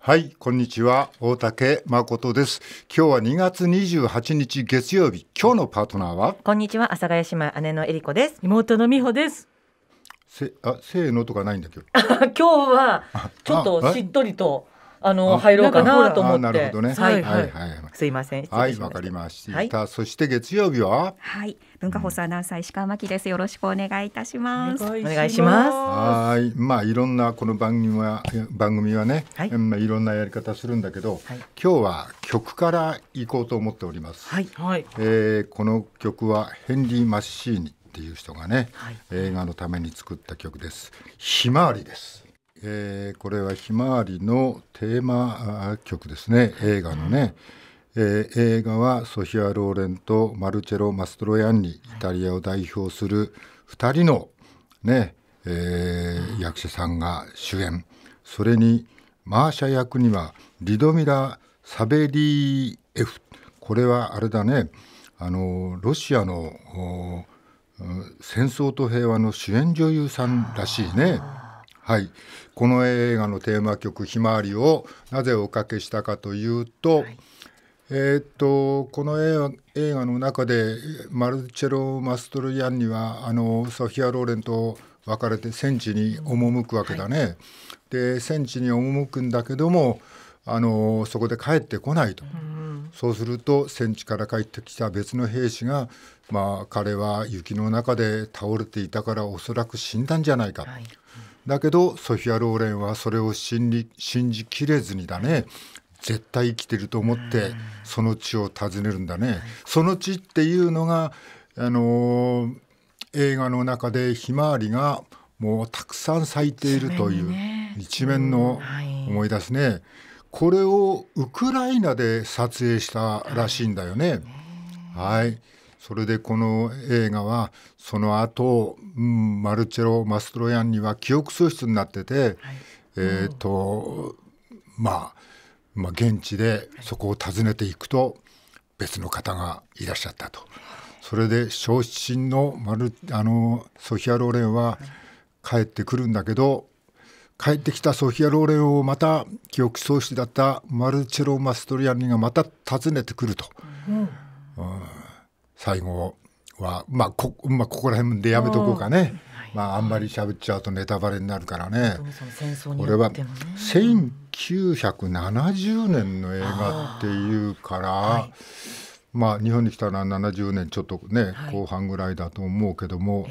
はい、こんにちは。大竹誠です。今日は2月28日月曜日。今日のパートナーはこんにちは。阿佐ヶ谷姉妹姉のえりこです。妹の美穂です。せあ、せーのとかないんだけど。今日はちょっとしっとりと。あの入ろうかなと思って。なるほどね。はいはいはい。すいません。はいわかりました。そして月曜日ははい文化放送アナウンサー石川真希です。よろしくお願いいたします。お願いします。はい。まあいろんなこの番組は番組はね、はい、いろんなやり方するんだけど、今日は曲から行こうと思っております。はいはい。えこの曲はヘンリーマッシーニ。っていう人がね、映画のために作った曲です。ひまわりです。えー、これはひまわりのテーマ曲ですね映画のね、えー、映画はソフィア・ローレンとマルチェロ・マストロヤンにイタリアを代表する2人のね、えー、役者さんが主演それにマーシャ役にはリドミラ・サベリーフこれはあれだねあのロシアの戦争と平和の主演女優さんらしいね。はいこの映画のテーマ曲「ひまわり」をなぜおかけしたかというと、はいえー、っとこの映画の中でマルチェロ・マストルヤンにはあのソフィア・ローレンと別れて戦地に赴くわけだね。はい、で戦地に赴くんだけどもあのそこで帰ってこないと、うん、そうすると戦地から帰ってきた別の兵士が、まあ、彼は雪の中で倒れていたからおそらく死んだんじゃないか、はいうんだけどソフィア・ローレンはそれを信じ信じきれずにだね絶対生きてると思ってその地を訪ねるんだね。その地っていうのがあの映画の中でひまわりがもうたくさん咲いているという一面の思い出すね、これをウクライナで撮影したらしいんだよね。はいそれでこの映画はその後、うん、マルチェロ・マストロヤンには記憶喪失になってて、はい、えっ、と、まあ、まあ現地でそこを訪ねていくと別の方がいらっしゃったと。それで昇進のマルあのソフィア・ローレンは帰ってくるんだけど帰ってきたソフィア・ローレンをまた記憶喪失だったマルチェロ・マストリアニがまた訪ねてくると。うんうん最後は、まあこまあ、ここら辺でやめとこうかね、まあ、あんまり喋っちゃうとネタバレになるからね、これは1970年の映画っていうから。まあ、日本に来たら70年ちょっとね、後半ぐらいだと思うけども、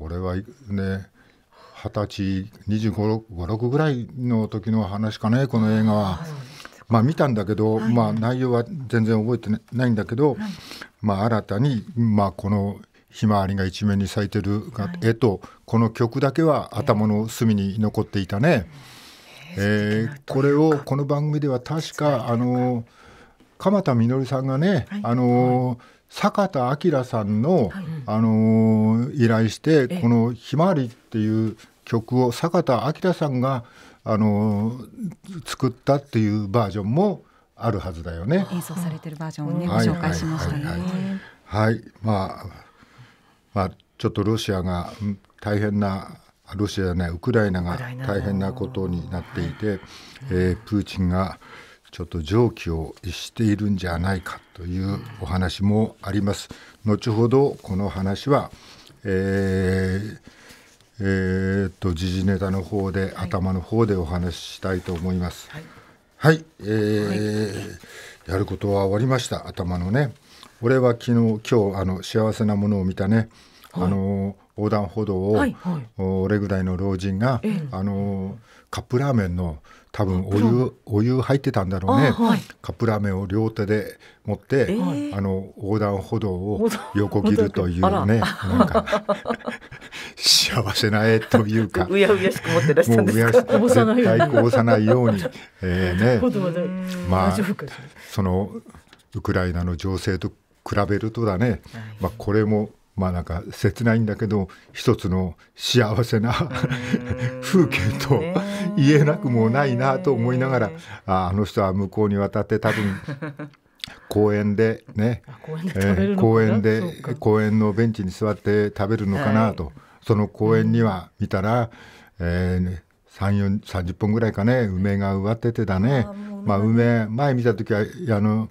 俺はね二十歳2 5 6ぐらいの時の話かねこの映画は。まあ、見たんだけど、はい、まあ、内容は全然覚えてないんだけど、はい、まあ、新たに、まあ、このひまわりが一面に咲いてる絵と、この曲だけは頭の隅に残っていたね。えー、これをこの番組では確かあの鎌田実さんがね、あの坂田明さんの、あの依頼してこの「ひまわり」っていう曲を坂田明さんが「あの作ったっていうバージョンもあるはずだよね。演奏されてるバージョンをね、ご紹介しましたね。はい、はいはい、まあまあちょっとロシアが大変なロシアじゃないウクライナが大変なことになっていて、えー、プーチンがちょっと常軌を逸しているんじゃないかというお話もあります。後ほどこの話は、えーえー、っと時事ネタの方で、はい、頭の方でお話ししたいと思います。はい、はい、えー、はい、やることは終わりました頭のね。俺は昨日今日あの幸せなものを見たね。あの横断歩道を、はいはい、俺ぐらいの老人が、ええ、あのカップラーメンの多分お湯お湯入ってたんだろうね、はい、カップラーメンを両手で持って、えー、あの横断歩道を 横切るというねなんか幸せな絵というか うやうやしく持ってらっしゃるんですかこぼさないように、えーね、まあそのウクライナの情勢と比べるとだね、まあ、これもまあなんか切ないんだけど一つの幸せな風景と言えなくもないなと思いながらあの人は向こうに渡って多分公園でね公園で公園のベンチに座って食べるのかなと、はい、その公園には見たら、えー、30本ぐらいかね梅が植わっててだねまあ梅前見た時はあの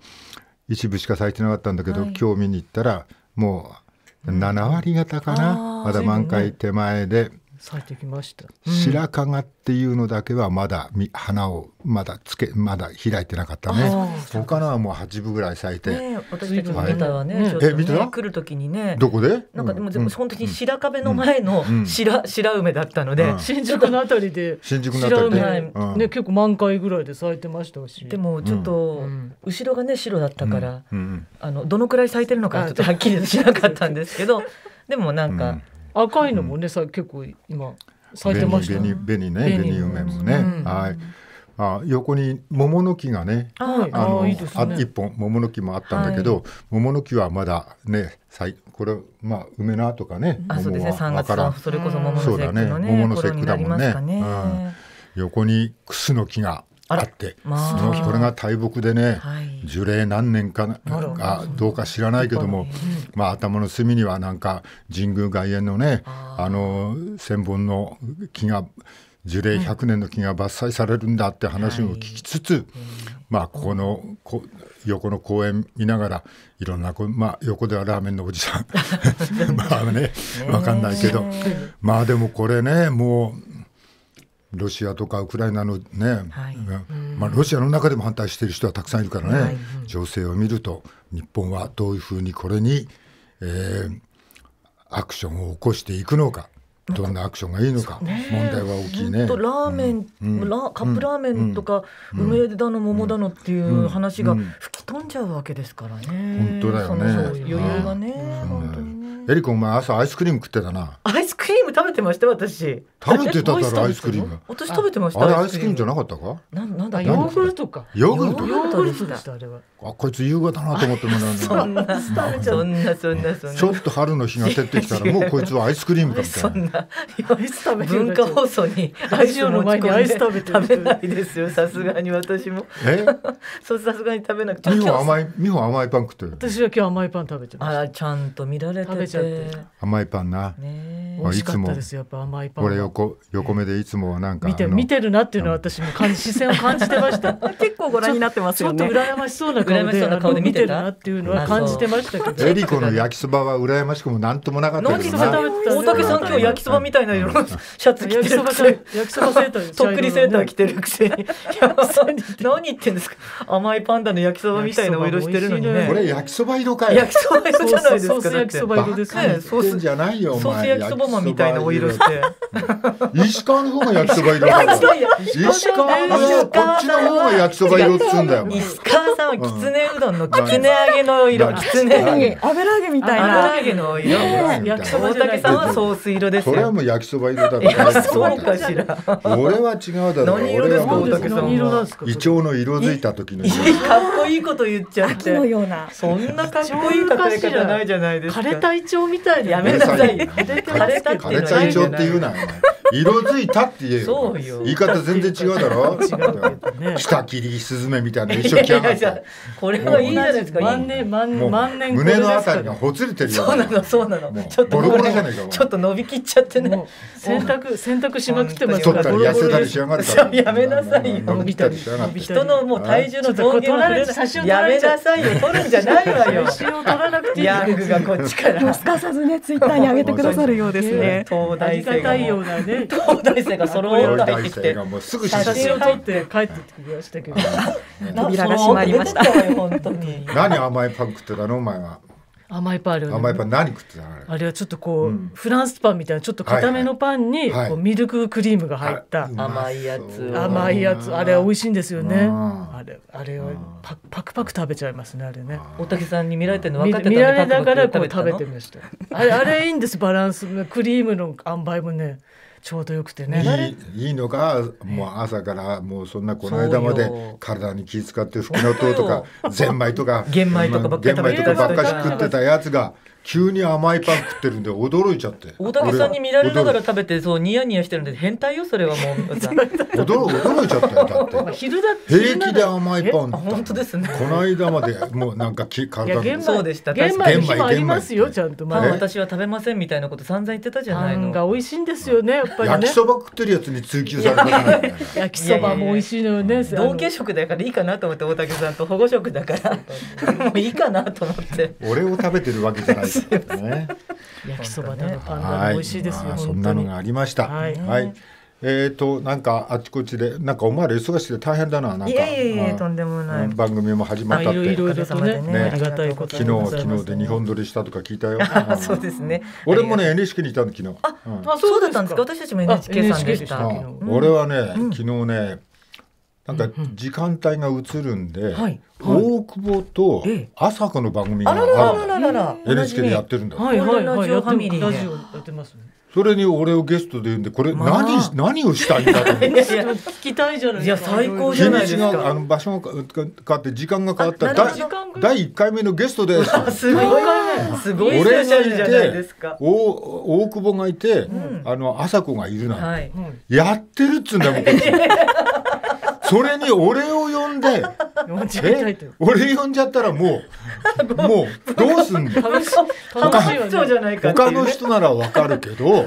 一部しか咲いてなかったんだけど、はい、今日見に行ったらもう7割方かな、まだ満開手前で咲いてきました、うん、白樺っていうのだけはまだ花をまだつけまだ開いてなかったね他のはもう8分ぐらい咲いて、ね、私たちも見たわね,、はい、ねえ見てた来る時にねどこでなんかでも全部本当に白壁の前の白,、うん、白梅だったので、うん、新宿のあたりで新宿のあたりで、ね、うん、結構満開ぐらいで咲いてましたしでもちょっと、後ろがね白だったから、あのどのくらい咲いてるのかちょっとはっきりしなかったんですけどでもなんか、赤いのもね、さ結構今咲いてました紅紅ね紅梅もね、はいあ横に桃の木がね、はい、あのあ、ね、一本桃の木もあったんだけど、はい、桃の木はまだね、これまあ梅菜とかね、あそうですね、それこそ桃の節句そうだね、桃の節句だもんね。ねうん、横にクスの木があって、まあ、これが大木でね、はい、樹齢何年かどうか知らないけども、まあ、頭の隅にはなんか神宮外苑のねあの千本の木が樹齢100年の木が伐採されるんだって話を聞きつつ、はい、まあこのこ横の公園見ながらいろんなこ、まあ、横ではラーメンのおじさん まあね分かんないけどまあでもこれねもうロシアとかウクライナのね、はいまあ、ロシアの中でも反対している人はたくさんいるからね、はい、情勢を見ると日本はどういうふうにこれに、えー、アクションを起こしていくのか。どんなアクションがいいのか、ね、問題は大きいね。ラーメン、うんうカップラーメンとか、うん、梅だの桃だのっていう話が吹き飛んじゃうわけですからね。本当だよね。余裕がね。本当にエリコお前朝アイスクリーム食ってたな。アイス食べてました私食べてただろアイスクリーム私食べてましたあれアイスクリームじゃなかったかなんなんだヨーグルトかヨーグルトヨーグルトでしたあれはこいつ夕方なと思ってもらうそんなそんなそんなそんなちょっと春の日が照ってきたらもうこいつはアイスクリームかそんなアイス食べ文化放送にラジオの前にアイス食べ食べないですよさすがに私もえそうさすがに食べなくて美穂甘い美穂甘いパン食ってる私は今日甘いパン食べちゃったあちゃんと見られてて甘いパンなね美味しかったですやっぱ甘いパン横横目でいつもなんか見て見てるなっていうのは私も感じ視線を感じてました 結構ご覧になってますよねちょっと羨ましそうな顔でな顔で見てるなっていうのは感じてましたけどエリコの焼きそばは羨ましくもなんともなかったけど大竹さん今日焼きそばみたいな色のシャツ着てるくせに焼きそばセーターとっくりセーター着てるくせに何言ってんですか甘いパンダの焼きそばみたいなお色してるのにねこれ焼きそば色かよ焼きそば色じゃないですかソース焼きそば色ですねソースじゃないよお前焼きそばみたいなお色して。石川の方が焼きそば色だ石川の方こっちの方が焼きそば色っつんだよ。石川さんはきつねうどんのきつね揚げの色。きつね揚げ。油揚げみたいな。油揚げの色。焼きそば大竹さんはソース色ですそれはもう焼きそば色だそうかしら。俺は違うだろ。何色ですか大竹さん。の色づいた時の。かっこいいこと言っちゃって。のような。そんなかっこいい例え方ないじゃないですか。枯れた胃腸みたいにやめなさい。枯れたっていうなよ色づいたって言えよ。言い方全然違うだろ。違下切りスズメみたいな一緒着やこれはいいじゃないですか。万年万万年胸のあたりがほつれてるよ。そうなのそうなの。ちょっとちょっと伸びきっちゃってね。洗濯洗濯しまくってますから。痩せたりしやがるかやめなさいよ。伸びたりしやがって。人のもう体重の増減やめなさいよ。取るんじゃないわよ。を取らなくていい。ヤングがこっちから。すかさずねツイッターに上げてくださるようです。ですね。東大生が。東大生がそろって入ってきて。すぐ写真を撮って帰ってきましたけど。扉が閉まりました。本当に。何甘いパンクってだのお前は。甘いパンあるよね甘いパン何食ってたのあれあれはちょっとこう、うんフランスパンみたいなちょっと固めのパンに、こうミルククリームが入った、あ甘いやつ甘いやつあれは美味しいんですよねうあれあれはパクパクパク食べちゃいますねあれね大竹さんに見られてるの分かってた見のられながらこう食べてましたあれあれいいんですバランスクリームの塩梅もねちょうどよくてねいいいいのかもう朝からもうそんなこの間まで体に気遣ってふきのととかゼンマイとか玄米とかばっかり食ってたやつが。急に甘いパン食ってるんで驚いちゃって大竹さんに見られながら食べてそうニヤニヤしてるんで変態よそれはもう驚驚いちゃったよだって 昼だ平気で甘いパン本当ですねこの間までもうなんかき体がそうでした玄米の日ありますよちゃんとまあ私は食べませんみたいなこと散々言ってたじゃないのが美味しいんですよねやっぱり、ね、焼きそば食ってるやつに追求されたない焼きそばも美味しいのよね同系食だからいいかなと思って大竹さんと保護食だから もういいかなと思って 俺を食べてるわけじゃないです ね。焼きそばね、パンダ美味しいですよ。はい、そんなのがありました。はい。えーと、なんかあちこちでなんかお前ら忙しいて大変だななんかいやいやいやとんでもない番組も始まったっていろいろとねねありがたいこと昨日昨日で日本撮りしたとか聞いたよ そうですね俺もね NHK にいたの昨日あ、あそうだったんですか私たちも NHK さんでした、俺はね昨日ねなんか時間帯が映るんで、うんうんはいはい、大久保と朝子の番組がある、NHK でやってるんだ、はいはいはい、ラジオやってますねそれに俺をゲストで言うんでこれ何まあ、何をしたいんだって 聞きたいじゃないいや最高じゃないですか日があの場所が変わって時間が変わった第1回目のゲストですすごいすごい俺がいて大久保がいて、うん、あの朝子がいるなんて、はい、やってるっつうんだ それに俺を呼んで俺呼んじゃったらもうもうどうすんの楽他の人ならわかるけど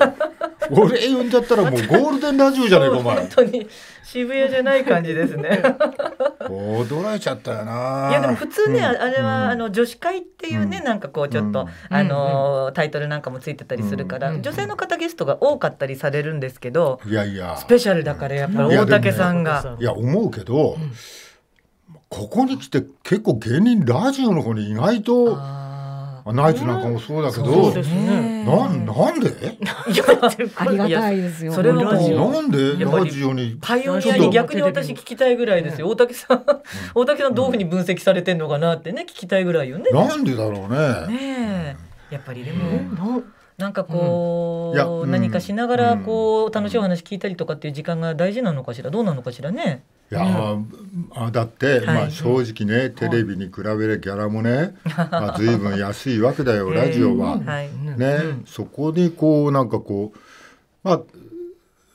俺呼んじゃったらもうゴールデンラジオじゃないかお前本当に渋谷じゃない感じですね驚いちゃったよないやでも普通ね、うん、あれは、うん、あの女子会っていうね、うん、なんかこうちょっと、あのタイトルなんかもついてたりするから、女性の方ゲストが多かったりされるんですけどいやいやスペシャルだからやっぱり大竹さんがいや、ねいや、思うけど、ここに来て結構芸人ラジオの方に意外と。あナイツなんかもそうだけど、ね、なんなんでありがたいですよそれはなんでラジオにパイオに逆に私聞きたいぐらいですよ、大竹さん大竹さんどういうふうに分析されてんのかなってね聞きたいぐらいよねなんでだろうねねやっぱりでも、なんかこう、う何かしながらこう、楽しいお話聞いたりとかっていう時間が大事なのかしらどうなのかしらね。いや、うん、あだって、はい、まあ、正直ねテレビに比べるギャラもね、まあ、随分安いわけだよ ラジオは。はい、ね、うん、そこにこうなんかこうまあ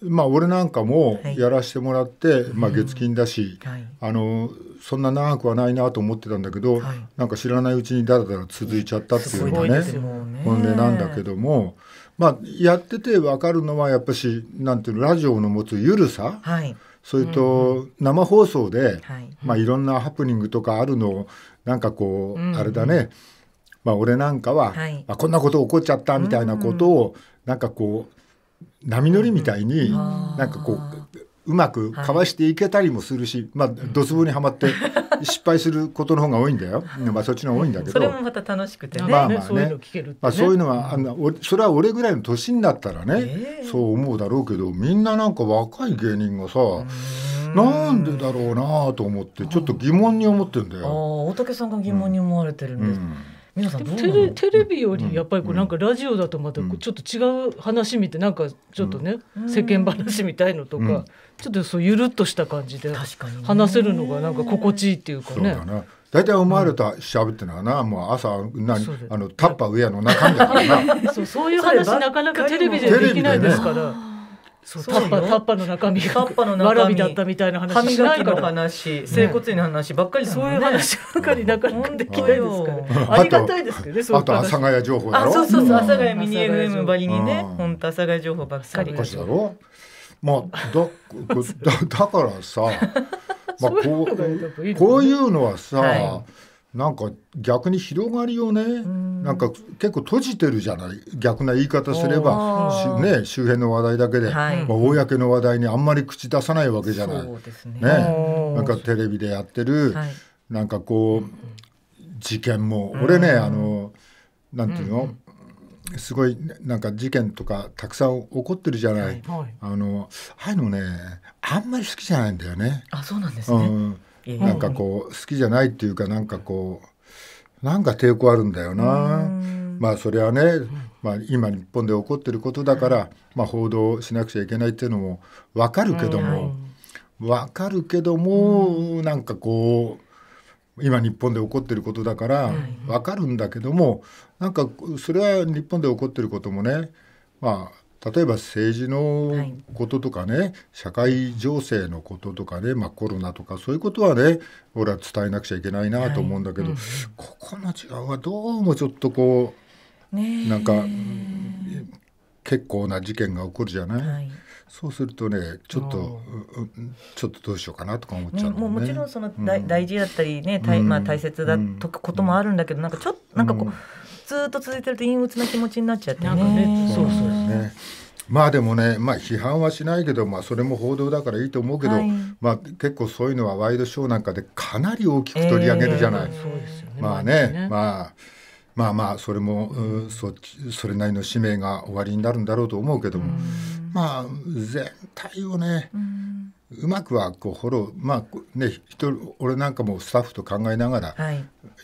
まあ俺なんかもやらしてもらって、はい、まあ、月金だし、うんあのそんな長くはないなと思ってたんだけど、はい、なんか知らないうちにだらだら続いちゃったっていうのがね本音なんだけども。まあ、やってて分かるのはやっぱしなんていうラジオの持つ緩さ、はい、それと生放送で、いまあ、いろんなハプニングとかあるのをなんかこう、あれだね、まあ、俺なんかは、はいあ、こんなこと起こっちゃったみたいなことを、うなんかこう波乗りみたいに、なんかこう。うまくかわしていけたりもするし、はい、まあドツボにはまって 失敗することの方が多いんだよ、まあ、そっちの方が多いんだけどそれもまた楽しくてね,、まあまあねそういうのは、あ、ういはそれは俺ぐらいの年になったらね、えー、そう思うだろうけどみんななんか若い芸人がさ、なんでだろうなと思ってちょっと疑問に思ってんだよ。ああ、大竹さんが疑問に思われてるんです。うんうん皆さんテレテレビよりやっぱりこうなんかラジオだとまたちょっと違う話見てなんかちょっとね、世間話みたいのとか、ちょっとそうゆるっとした感じで話せるのがなんか心地いいっていうかね。大体お前らと喋ってのはな、もう朝なあのタッパーウェアの中身だからな そうそういう話なかなかテレビでできないですから。そうタッパタッパの中身タッパの中身わらびだったみたいな話しないから話整骨院の話ばっかり、ね、そういう話ばかりなかなかできないですから、ね、ありがたいですけどねあと阿佐ヶ谷情報だろそうそうそう阿佐ヶ谷ミニ FM ばりにね本当阿佐ヶ谷情報ばっかりだろまあだだだからさ まあこうこういうのはさ、はいなんか逆に広がりをねなんか結構閉じてるじゃない逆な言い方すれば、ね、周辺の話題だけで、はい、まあ、公の話題にあんまり口出さないわけじゃない、ねね、なんかテレビでやってる、はい、なんかこう事件も俺ねあのなんていうの、すごいなんか事件とかたくさん起こってるじゃない、はい、あのああいうのねあんまり好きじゃないんだよね。あそうなんですね、うんなんかこう好きじゃないっていうかなんかこうなんか抵抗あるんだよな。まあそれはね、まあ、今日本で起こってることだから、まあ、報道しなくちゃいけないっていうのも分かるけども、分かるけども、なんかこう。今日本で起こってることだから分かるんだけども、なんかそれは日本で起こってることもねまあ例えば政治のこととかね、はい、社会情勢のこととかね、まあ、コロナとかそういうことはね俺は伝えなくちゃいけないなと思うんだけど、はいうん、ここの違うはどうもちょっとこう、ね、なんか結構な事件が起こるじゃない、はい、そうするとねちょっと、うちょっとどうしようかなとか思っちゃうも、ね,、ももちろんその大うん、大事だったりね、まあ、大切だとこともあるんだけど、なんかちょっとなんかこう。ずっと続いてると陰鬱な気持ちになっちゃってね。ねそうそうね。まあでもね、まあ、批判はしないけど、まあ、それも報道だからいいと思うけど、はい、まあ、結構そういうのはワイドショーなんかでかなり大きく取り上げるじゃない。えー、そうですよまあね、ねまあまあまあそれも、うん、そそれなりの使命が終わりになるんだろうと思うけども、うん、まあ全体をね、うんうまくはこうフォローまあね人俺なんかもスタッフと考えながら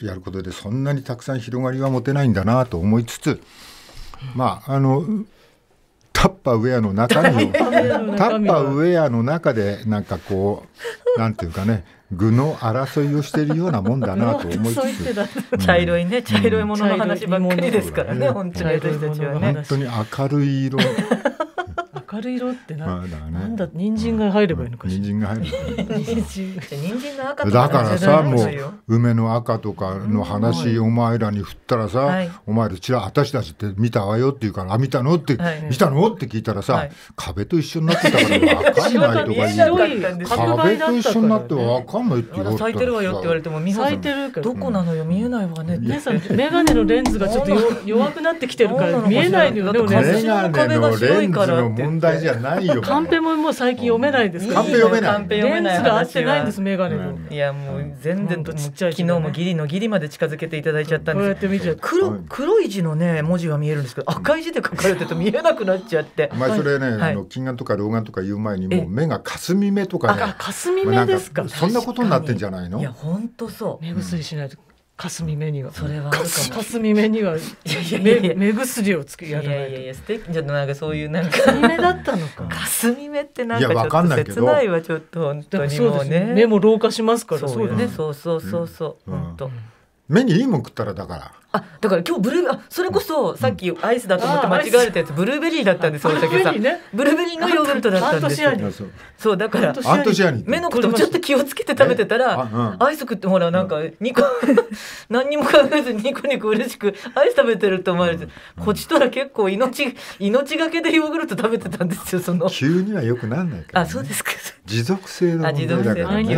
やることでそんなにたくさん広がりは持てないんだなと思いつつまああのタッパーウェアの中身をタッパーウェアの中でなんかこうなんていうかね具の争いをしているようなもんだなと思いつつ茶色いね、茶色いものの話ばっかりですからね、ね、本当に明るい色明るい色ってな,、まあだね、なんだ人参が入ればいいのかしら、人参が入る人参の赤とかだからさもう梅の赤とかの話、お前らに振ったらさ、お前らちら私たちって見たわよって言うからあ見たのって、見たのって聞いたらさ、壁と一緒になってたから分かんないとか言う壁と一緒になって分かんないって言われ咲いてるわよって言われても美穂さんどこなのよ見えないわね姉さん眼鏡のレンズがちょっと弱くなってきてるから見えないのよね。壁が白いから問題じゃないよ。カンペももう最近読めないですから、ね。カンペ読めない。読めない。レンズが合ってないんですメガネの。いやもう全然とちっちゃい、昨日もギリのギリまで近づけていただいちゃったんです。黒黒い字のね文字は見えるんですけど赤い字で書かれてると見えなくなっちゃって。まあそれね、あの近眼とか老眼とか言う前にもう目が霞目とかね。あみ目ですか。そんなことになってんじゃないの？いや本当そう。目薬しないと。霞目にはそれは霞目には目薬をつけやらないいやいや素敵ちょっとなんかそういうなんか霞目だったのか霞目ってなんかちょっと切ないわちょっと本当にもうね目も老化しますからそうよねそうそうそうそう本当、うん目にいいもん食ったらだからあだから今日ブルーあそれこそさっきアイスだと思って間違われたやつ、ブルーベリーだったんです大竹さん、ね、ブルーベリーのヨーグルトだったんですそうだから目のこともちょっと気をつけて食べてたら、アイス食ってほらなんかニコ、何にも考えずニコニコ嬉しくアイス食べてると思われて、こっちとら結構命命がけでヨーグルト食べてたんですよその急にはよくなんないから、あそうですか持続性の問題だからね。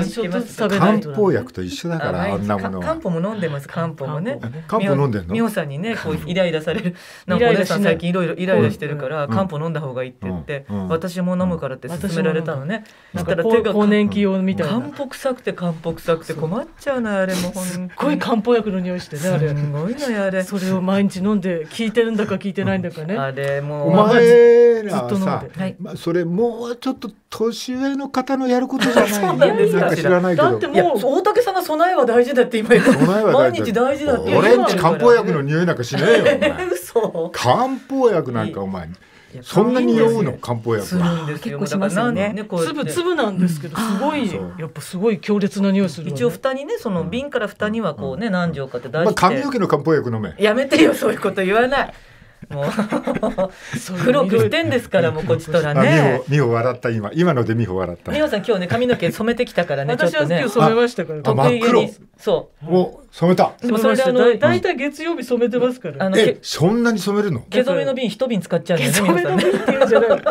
漢方薬と一緒だからあんなもの。漢方も飲んでます漢方もね。漢方飲んでんの？美穂さんにねこうイライラされる。なんかお姉さん最近いろいろイライラしてるから漢方飲んだ方がいいって言って私も飲むからって勧められたのね。だから手が更年期用みたいな。漢方臭くて漢方臭くて困っちゃうなあれも。すっごい漢方薬の匂いしてねあれ。すごいのあれ。それを毎日飲んで聞いてるんだか聞いてないんだかね。あれもう。お前らさ、それもうちょっと年上の方のやることじゃない そうなんですか知らないけどだってもう大竹さんが備えは大事だって今言って 毎日大事だって俺んち漢方薬の匂いなんかしねえよ嘘漢方薬なんかお前そんなに酔うの漢方薬結構しますよね。粒粒なんですけど、すごい、やっぱすごい強烈な匂いする、一応蓋にね、その瓶から蓋にはこうね、何錠かって大事で。髪の毛の漢方薬飲め。やめてよ、そういうこと言わない。もう黒くしてんですからもうこちとらね。美穂笑った今今ので美穂笑った。美穂さん今日ね髪の毛染めてきたからね。私は今日染めましたから。得意げそう。を染めた。でもそれであの大体月曜日染めてますから。あのえそんなに染めるの？毛染めの瓶一瓶使っちゃうんだ染めの瓶っていうじゃない。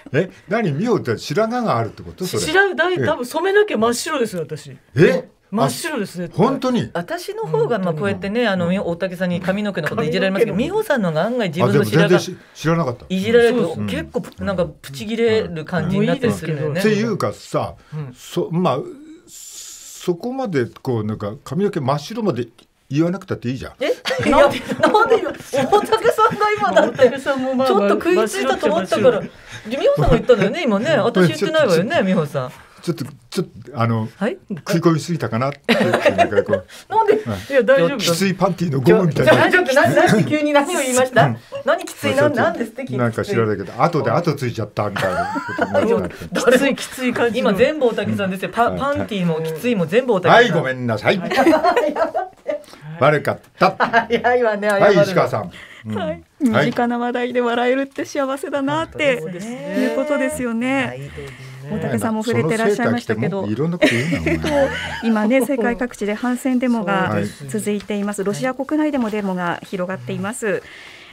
え何美穂って白髪があるってこと？白れ白大多分染めなきゃ真っ白ですよ私。え？真っ白ですね本当に私の方がまあこうやってねあの大竹さんに髪の毛のこといじられますけど美穂さんのが案外自分の白髪知らなかったいじられると結構なんかプチ切れる感じになったりするよね。っていうかさ、そまあそこまでこうなんか髪の毛真っ白まで言わなくたっていいじゃん。え、なんで、なんで、大竹さんが今だって、ちょっと食いついたと思ったから。美穂さんが言ったんだよね、今ね、私言ってないわよね、美穂さん。ちょっとちょっとあの、はい、食い込みすぎたかなってなん なんで、いや大丈夫きついパンティーのゴムみたいなちなん、と何何急に何を言いました、うん、何きついなん、なんですってなんか知らないけど後で後ついちゃったみたいなこときついきつい感じ今全部大竹さんですよ、うん、パパンティーもきついも全部大竹さんはいごめんなさい悪かった早いわねはい石川さんうん、はい、身近な話題で笑えるって幸せだなって、はい、いうことですよね。はい、大竹さんも触れてらっしゃいましたけど、いろんなこと言うな今ね世界各地で反戦デモが続いています。ロシア国内でもデモが広がっています。はい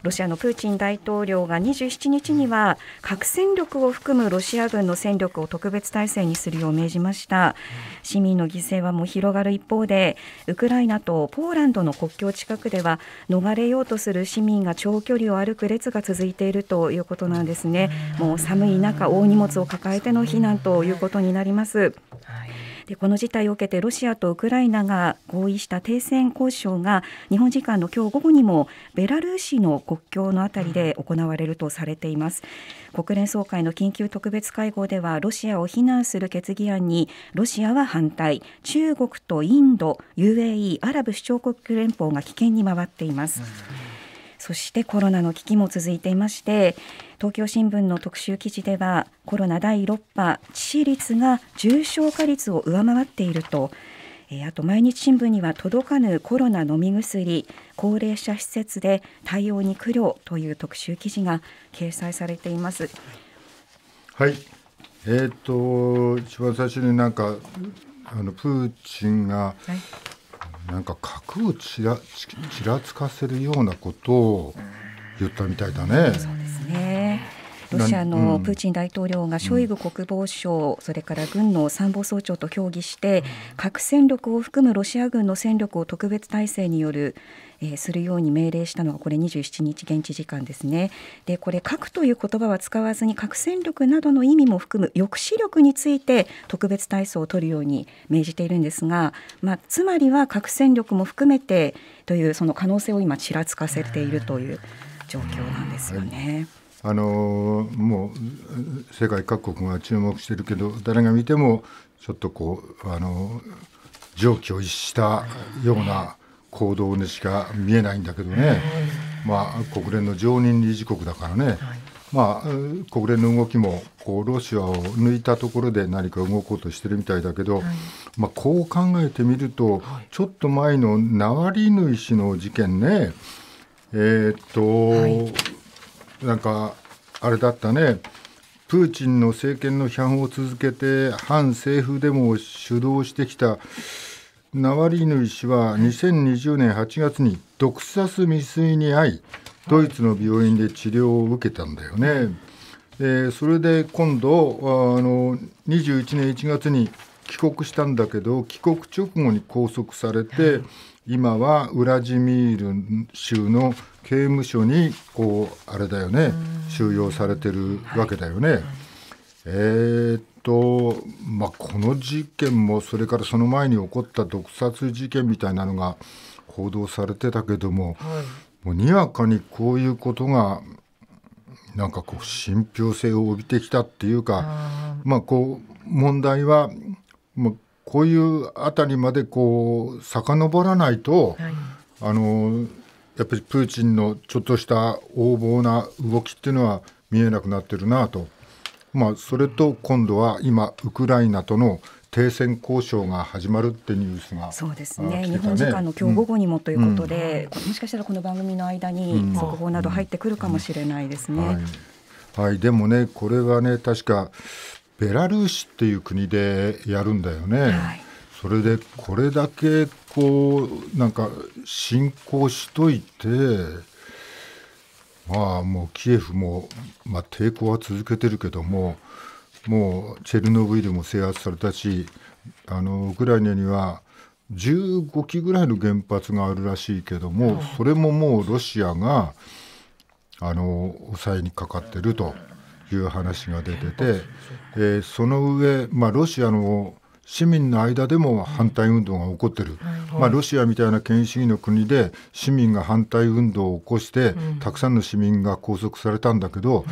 ロシアのプーチン大統領が27日には核戦力を含むロシア軍の戦力を特別体制にするよう命じました市民の犠牲はもう広がる一方でウクライナとポーランドの国境近くでは逃れようとする市民が長距離を歩く列が続いているということなんですねもう寒い中大荷物を抱えての避難ということになりますでこの事態を受けてロシアとウクライナが合意した停戦交渉が日本時間の今日午後にもベラルーシの国境のあたりで行われるとされています国連総会の緊急特別会合ではロシアを非難する決議案にロシアは反対中国とインド UAE アラブ首長国連邦が危険に回っています、うんそしてコロナの危機も続いていまして東京新聞の特集記事ではコロナ第6波致死率が重症化率を上回っているとあと毎日新聞には届かぬコロナ飲み薬高齢者施設で対応に苦慮という特集記事が掲載されています。はいえーと、と一番最初になんかあのプーチンが、はいなんか核をちらちらつかせるようなことを言ったみたいだね。そうですねロシアのプーチン大統領がショイグ国防相、それから軍の参謀総長と協議して、核戦力を含むロシア軍の戦力を特別体制によるえするように命令したのがこれ27日現地時間ですね。でこれ核という言葉は使わずに核戦力などの意味も含む抑止力について特別体操を取るように命じているんですが、まあ、つまりは核戦力も含めてというその可能性を今ちらつかせているという状況なんですよね。あのもう世界各国が注目してるけど誰が見てもちょっとこうあの常軌を逸したような行動にしか見えないんだけどね、まあ、国連の常任理事国だからね、まあ、国連の動きもこうロシアを抜いたところで何か動こうとしてるみたいだけど、まあ、こう考えてみると、ちょっと前のナワリヌイ氏の事件ねえー、っと、はいなんかあれだったねプーチンの政権の批判を続けて反政府デモを主導してきたナワリヌイ氏は2020年8月に毒殺未遂に遭いドイツの病院で治療を受けたんだよね。えー、それで今度あの21年1月に帰国したんだけど帰国直後に拘束されて今はウラジミール州の刑務所にこうあれだよね収容されてるわけだよね。はいえー、っとまあこの事件もそれからその前に起こった毒殺事件みたいなのが報道されてたけども、はい、もうにわかにこういうことがなんかこう信憑性を帯びてきたっていうかまあこう問題はもうこういうあたりまでこう遡らないと、はい、あのやっぱりプーチンのちょっとした横暴な動きっていうのは見えなくなってるなと、まあ、それと今度は今、ウクライナとの停戦交渉が始まるってニュースがそうですね、ね、日本時間の今日午後にもということで、うん、もしかしたらこの番組の間に速報など入ってくるかもしれないですね。はい、はい、でもねこれはね確かベラルーシっていう国でやるんだよね。はい、それでこれだけこうなんか侵攻しといてまあもうキエフも、まあ、抵抗は続けてるけどももうチェルノブイリも制圧されたしあのウクライナには15基ぐらいの原発があるらしいけども、それももうロシアがあの抑えにかかってるという話が出てて、えー、その上、まあ、ロシアの市民の間でも反対運動が起こってる、はい、まあ、ロシアみたいな権威主義の国で市民が反対運動を起こして、うん、たくさんの市民が拘束されたんだけど、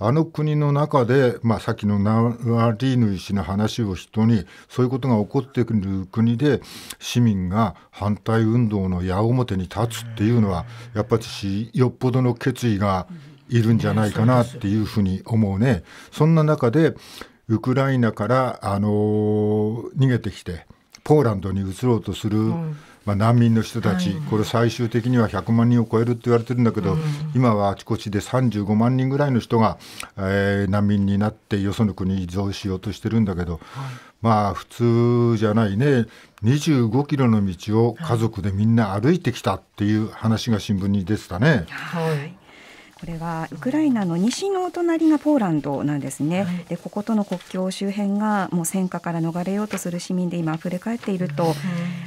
うん、あの国の中で、まあ、さっきのナワリーヌイ氏の話を人にそういうことが起こってくる国で市民が反対運動の矢面に立つっていうのは、うん、やっぱりよっぽどの決意がいるんじゃないかなっていうふうに思うね。そんな中でウクライナから、あのー、逃げてきてポーランドに移ろうとする、うん、まあ、難民の人たち、はい、これ最終的には100万人を超えるって言われてるんだけど、うん、今はあちこちで35万人ぐらいの人が、えー、難民になってよその国に移動しようとしてるんだけど、はい、まあ普通じゃないね25キロの道を家族でみんな歩いてきたっていう話が新聞に出てたね。はいこれはウクライナの西のお隣がポーランドなんですね、はい、でこことの国境周辺がもう戦火から逃れようとする市民で今、あふれ返っていると、はい、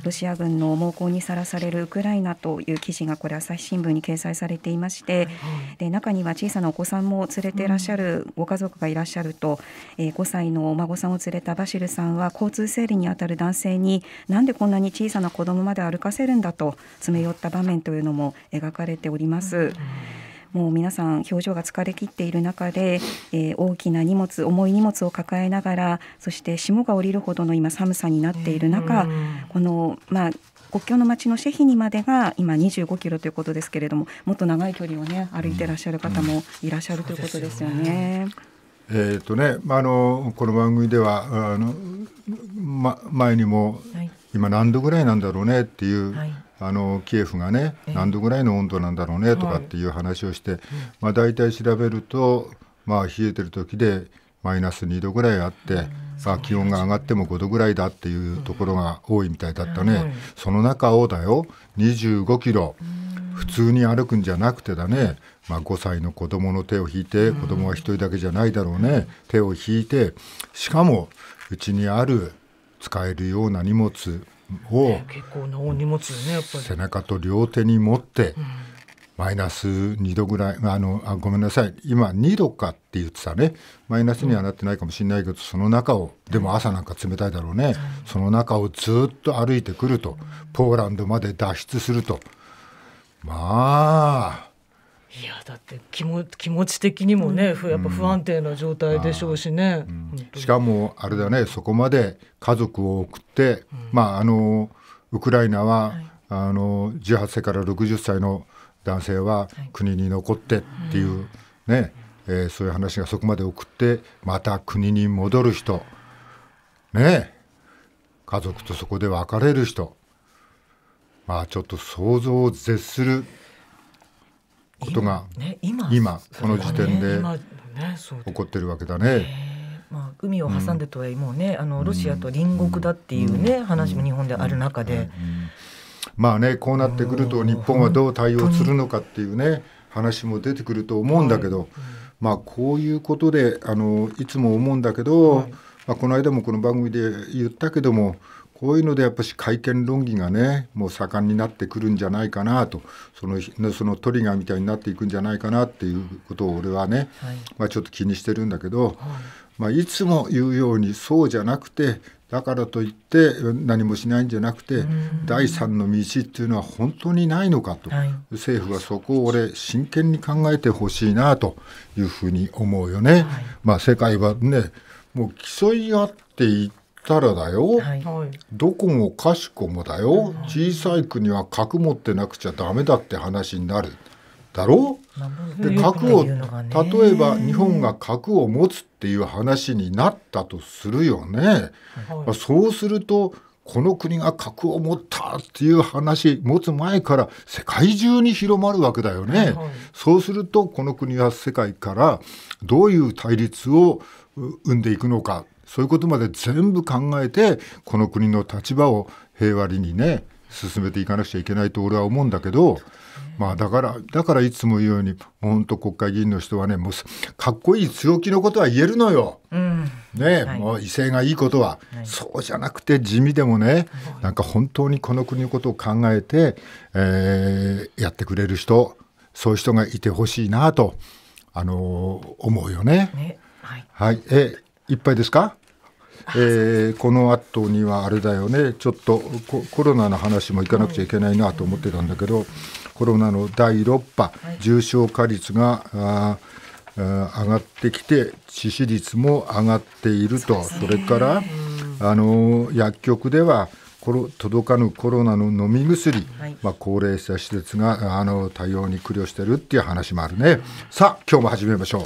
ロシア軍の猛攻にさらされるウクライナという記事が、これ、朝日新聞に掲載されていまして、はい、で中には小さなお子さんも連れていらっしゃるご家族がいらっしゃると、えー、5歳のお孫さんを連れたバシルさんは、交通整理に当たる男性に、なんでこんなに小さな子供まで歩かせるんだと、詰め寄った場面というのも描かれております。もう皆さん表情が疲れきっている中で、えー、大きな荷物重い荷物を抱えながらそして霜が降りるほどの今寒さになっている中、このまあ国境の町のシェヒニまでが今25キロということですけれどももっと長い距離をね歩いてらっしゃる方もいらっしゃるということですよね。よねえー、とね、まあ、あのこの番組ではあの、ま、前にも、はい、今何度ぐらいなんだろうねっていう、はいあのキエフがね何度ぐらいの温度なんだろうねとかっていう話をして、はい、まあ、大体調べると、まあ、冷えてる時でマイナス2度ぐらいあって。あ気温が上がっても5度ぐらいだっていうところが多いみたいだったね、その中をだよ25キロ、普通に歩くんじゃなくてだね、まあ、5歳の子供の手を引いて子供は1人だけじゃないだろうね、手を引いてしかもうちにある使えるような荷物を結構な荷物ねやっぱり背中と両手に持って、マイナス2度ぐらいあのあごめんなさい今2度かって言ってたねマイナスにはなってないかもしれないけど、その中をでも朝なんか冷たいだろうね、その中をずっと歩いてくるとポーランドまで脱出するとまあいやだって気も気持ち的にもね、うん、やっぱ不安定な状態でしょうしね。うんしかもあれだねそこまで家族を送って、うん、まああのウクライナは、はい、あの18歳から60歳の男性は国に残ってっていうね、はい、えー、そういう話がそこまで送ってまた国に戻る人ね家族とそこで別れる人まあちょっと想像を絶することが今,、この時点で起こってるわけだね。まあ、海を挟んでとはいえ、もうねあのロシアと隣国だっていうね、話も日本である中で。まあね、こうなってくると日本はどう対応するのかっていうね話も出てくると思うんだけど、まあ、こういうことであのいつも思うんだけど、まあ、この間もこの番組で言ったけどもこういうのでやっぱし会見論議がねもう盛んになってくるんじゃないかなとそのそのトリガーみたいになっていくんじゃないかなっていうことを俺はね、まあ、ちょっと気にしてるんだけど、まあ、いつも言うようにそうじゃなくてだからといって何もしないんじゃなくて、第三の道っていうのは本当にないのかと、はい、政府はそこを俺真剣に考えてほしいなというふうに思うよね。はい、まあ、世界はねもう競い合っていったらだよ、はい、どこもかしこもだよ、小さい国は核持ってなくちゃダメだって話になるだろで核を、例えば日本が核を持つっていう話になったとするよね、はい、そうするとこの国が核を持ったっていう話持つ前から世界中に広まるわけだよね、はい、そうするとこの国は世界からどういう対立を生んでいくのかそういうことまで全部考えてこの国の立場を平和裏にね進めていかなくちゃいけないと俺は思うんだけど、まあ、だからだからいつも言うように本当国会議員の人はねもうかっこいい強気のことは言えるのよ、うん、ね、はい、もう威勢がいいことは、はい、そうじゃなくて地味でもね、はい、なんか本当にこの国のことを考えて、えー、やってくれる人そういう人がいてほしいなと、あのー、思うよね。ねはい、はい、えいっぱいですかえー、この後にはあれだよね、ちょっとコロナの話も行かなくちゃいけないなと思ってたんだけど、コロナの第6波、重症化率が上がってきて、致死率も上がっていると、そ,、れから、あの薬局では、コロ届かぬコロナの飲み薬、はい、まあ、高齢者施設があの対応に苦慮してるっていう話もあるね、さあ今日も始めましょう